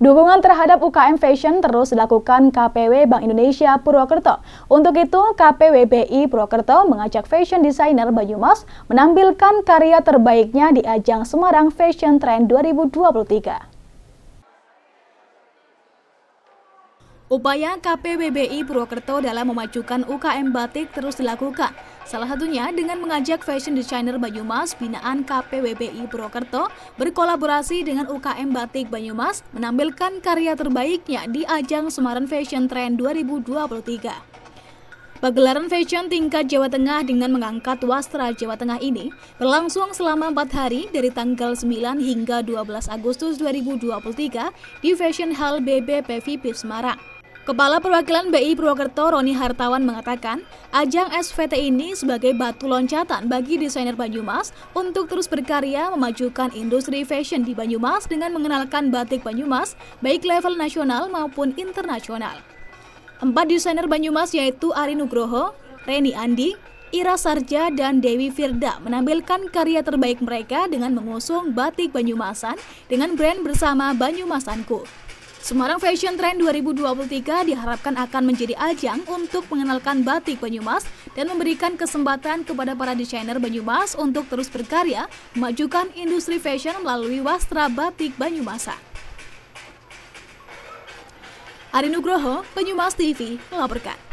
Dukungan terhadap UKM Fashion terus dilakukan KPW Bank Indonesia Purwokerto. Untuk itu, KPW BI Purwokerto mengajak fashion designer Banyumas menampilkan karya terbaiknya di ajang Semarang Fashion Trend 2023. Upaya KPBBI Purwokerto dalam memajukan UKM batik terus dilakukan, salah satunya dengan mengajak fashion designer Banyumas binaan KPBBI Purwokerto berkolaborasi dengan UKM Batik Banyumas menampilkan karya terbaiknya di ajang Semarang Fashion Trend 2023. Pagelaran fashion tingkat Jawa Tengah dengan mengangkat wastra Jawa Tengah ini berlangsung selama 4 hari dari tanggal 9 hingga 12 Agustus 2023 di Fashion Hall BBPV Semarang. Kepala Perwakilan BI Purwokerto Roni Hartawan mengatakan, ajang SVT ini sebagai batu loncatan bagi desainer Banyumas untuk terus berkarya memajukan industri fashion di Banyumas dengan mengenalkan batik Banyumas baik level nasional maupun internasional. Empat desainer Banyumas yaitu Ari Nugroho, Reni Andi, Ira Sarja dan Dewi Firda menampilkan karya terbaik mereka dengan mengusung batik Banyumasan dengan brand bersama Banyumasanku. Semarang Fashion Trend 2023 diharapkan akan menjadi ajang untuk mengenalkan batik Banyumas dan memberikan kesempatan kepada para desainer Banyumas untuk terus berkarya, memajukan industri fashion melalui wastra batik Banyumasa. Ari Banyumas TV, melaporkan.